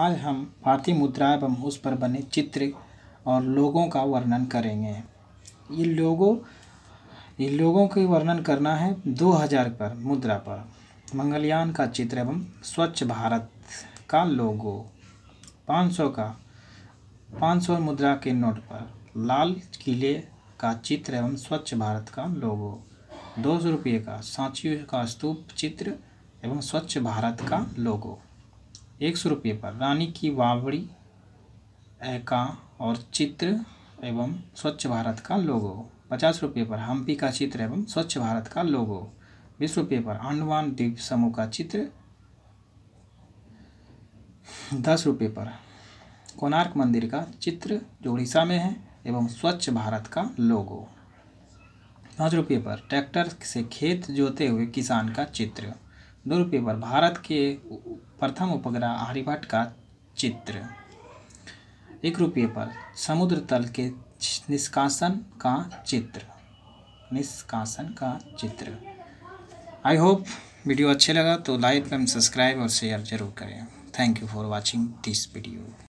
आज हम भारतीय मुद्रा एवं उस पर बने चित्र और लोगों का वर्णन करेंगे ये लोगों ये लोगों के वर्णन करना है 2000 पर मुद्रा पर मंगलयान का चित्र एवं स्वच्छ भारत का लोगो 500 का 500 मुद्रा के नोट पर लाल किले का चित्र एवं स्वच्छ भारत का लोगो दो सौ रुपये का सांची का स्तूप चित्र एवं स्वच्छ भारत का लोगो एक सौ रुपये पर रानी की वावड़ी एका और चित्र एवं स्वच्छ भारत का लोगो पचास रुपये पर हम्पी का चित्र एवं स्वच्छ भारत का लोगो बीस रुपये पर अंडमान द्वीप समूह का चित्र दस रुपये पर कोणार्क मंदिर का चित्र जो उड़ीसा में है एवं स्वच्छ भारत का लोगो पाँच रुपये पर ट्रैक्टर से खेत जोते हुए किसान का चित्र दो रुपये पर भारत के प्रथम उपग्रह आर्यभट्ट का चित्र एक रुपये पर समुद्र तल के निष्कासन का चित्र निष्कासन का चित्र आई होप वीडियो अच्छे लगा तो लाइक एंड सब्सक्राइब और शेयर जरूर करें thank you for watching this video